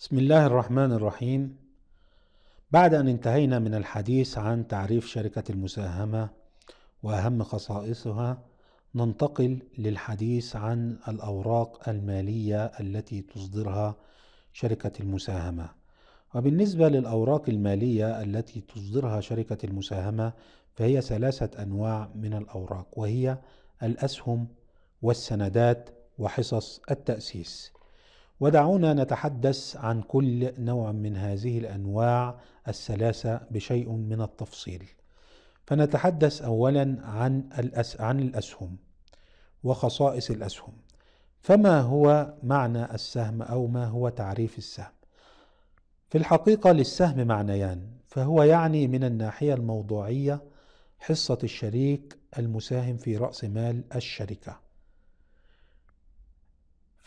بسم الله الرحمن الرحيم بعد أن انتهينا من الحديث عن تعريف شركة المساهمة وأهم خصائصها ننتقل للحديث عن الأوراق المالية التي تصدرها شركة المساهمة وبالنسبة للأوراق المالية التي تصدرها شركة المساهمة فهي ثلاثة أنواع من الأوراق وهي الأسهم والسندات وحصص التأسيس ودعونا نتحدث عن كل نوع من هذه الانواع الثلاثه بشيء من التفصيل فنتحدث اولا عن, الأس عن الاسهم وخصائص الاسهم فما هو معنى السهم او ما هو تعريف السهم في الحقيقه للسهم معنيان فهو يعني من الناحيه الموضوعيه حصه الشريك المساهم في راس مال الشركه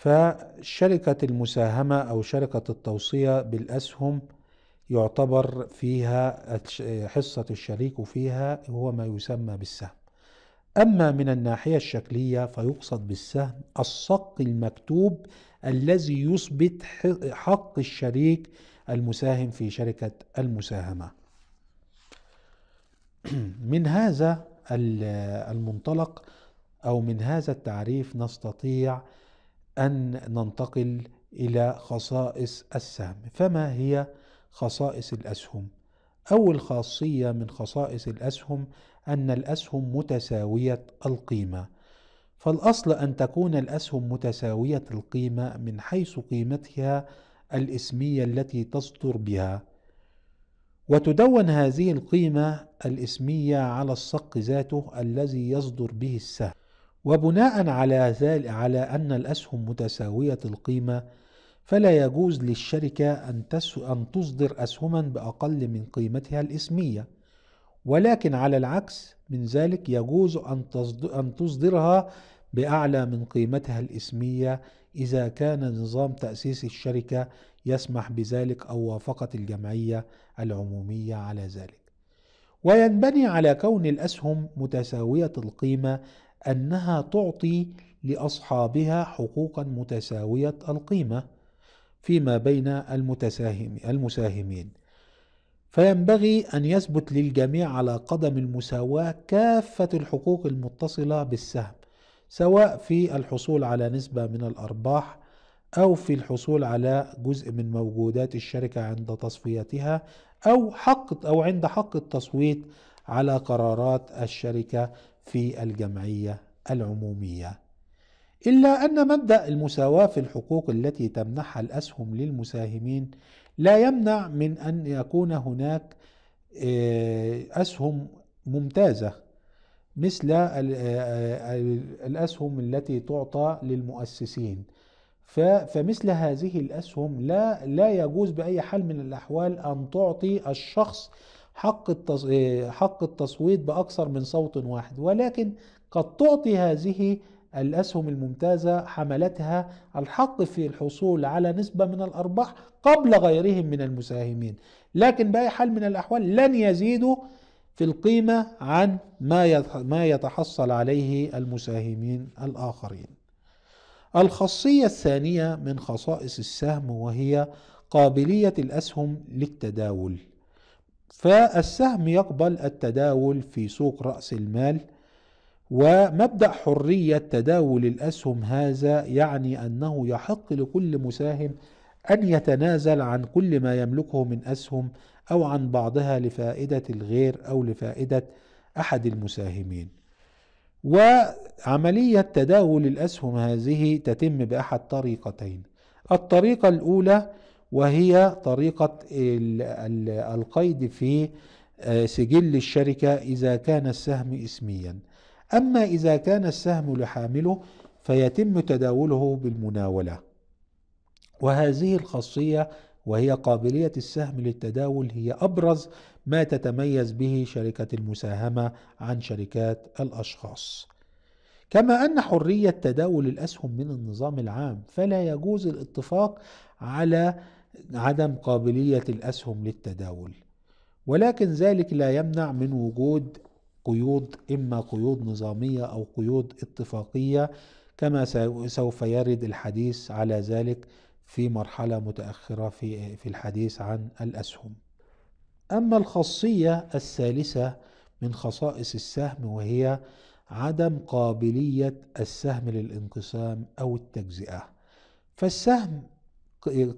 فشركة المساهمة أو شركة التوصية بالأسهم يعتبر فيها حصة الشريك فيها هو ما يسمى بالسهم أما من الناحية الشكلية فيقصد بالسهم الصك المكتوب الذي يثبت حق الشريك المساهم في شركة المساهمة من هذا المنطلق أو من هذا التعريف نستطيع أن ننتقل إلى خصائص السهم فما هي خصائص الأسهم؟ أول خاصية من خصائص الأسهم أن الأسهم متساوية القيمة فالأصل أن تكون الأسهم متساوية القيمة من حيث قيمتها الإسمية التي تصدر بها وتدون هذه القيمة الإسمية على الصك ذاته الذي يصدر به السهم وبناء على ذلك على أن الأسهم متساوية القيمة فلا يجوز للشركة أن, تس أن تصدر أسهما بأقل من قيمتها الإسمية ولكن على العكس من ذلك يجوز أن, تصدر أن تصدرها بأعلى من قيمتها الإسمية إذا كان نظام تأسيس الشركة يسمح بذلك أو وافقت الجمعية العمومية على ذلك وينبني على كون الأسهم متساوية القيمة أنها تعطي لأصحابها حقوقا متساوية القيمة فيما بين المتساهم المساهمين فينبغي أن يثبت للجميع على قدم المساواة كافة الحقوق المتصلة بالسهم سواء في الحصول على نسبة من الأرباح أو في الحصول على جزء من موجودات الشركة عند تصفيتها أو حق أو عند حق التصويت على قرارات الشركه في الجمعيه العموميه الا ان مبدا المساواه في الحقوق التي تمنحها الاسهم للمساهمين لا يمنع من ان يكون هناك آه، اسهم ممتازه مثل آه، آه، الاسهم التي تعطى للمؤسسين فمثل هذه الاسهم لا لا يجوز باي حال من الاحوال ان تعطي الشخص حق آه، حق التصويت باكثر من صوت واحد ولكن قد تعطي هذه الاسهم الممتازه حملتها الحق في الحصول على نسبه من الارباح قبل غيرهم من المساهمين لكن باي حال من الاحوال لن يزيدوا في القيمه عن ما ما يتحصل عليه المساهمين الاخرين الخاصيه الثانيه من خصائص السهم وهي قابليه الاسهم للتداول فالسهم يقبل التداول في سوق رأس المال ومبدأ حرية تداول الأسهم هذا يعني أنه يحق لكل مساهم أن يتنازل عن كل ما يملكه من أسهم أو عن بعضها لفائدة الغير أو لفائدة أحد المساهمين. وعملية تداول الأسهم هذه تتم بأحد طريقتين. الطريقة الأولى وهي طريقة القيد في آه، سجل الشركة إذا كان السهم اسميا أما إذا كان السهم لحامله فيتم تداوله بالمناولة وهذه الخاصية وهي قابلية السهم للتداول هي أبرز ما تتميز به شركة المساهمة عن شركات الأشخاص كما أن حرية تداول الأسهم من النظام العام فلا يجوز الاتفاق على عدم قابلية الأسهم للتداول ولكن ذلك لا يمنع من وجود قيود إما قيود نظامية أو قيود اتفاقية كما سوف يرد الحديث على ذلك في مرحلة متأخرة في في الحديث عن الأسهم. أما الخاصية الثالثة من خصائص السهم وهي عدم قابلية السهم للانقسام أو التجزئة. فالسهم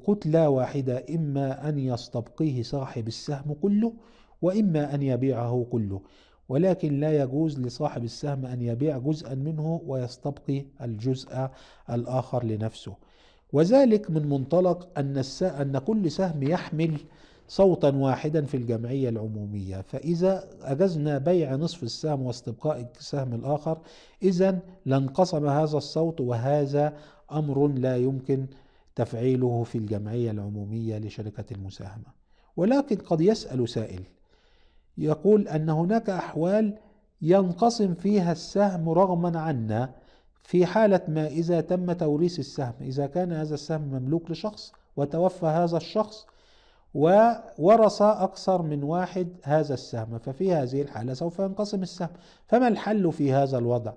كتلة واحدة إما أن يستبقيه صاحب السهم كله وإما أن يبيعه كله ولكن لا يجوز لصاحب السهم أن يبيع جزءا منه ويستبقي الجزء الآخر لنفسه وذلك من منطلق أن, أن كل سهم يحمل صوتا واحدا في الجمعية العمومية فإذا أجزنا بيع نصف السهم واستبقاء السهم الآخر إذا لانقسم هذا الصوت وهذا أمر لا يمكن تفعيله في الجمعية العمومية لشركة المساهمة ولكن قد يسأل سائل يقول أن هناك أحوال ينقسم فيها السهم رغما عنا في حالة ما إذا تم توريث السهم إذا كان هذا السهم مملوك لشخص وتوفى هذا الشخص وورث أكثر من واحد هذا السهم ففي هذه الحالة سوف ينقسم السهم فما الحل في هذا الوضع؟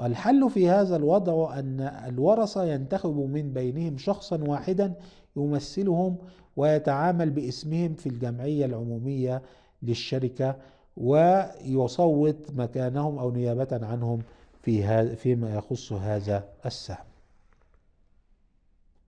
الحل في هذا الوضع أن الورثة ينتخب من بينهم شخصا واحدا يمثلهم ويتعامل باسمهم في الجمعية العمومية للشركة ويصوت مكانهم أو نيابة عنهم في فيما يخص هذا السهم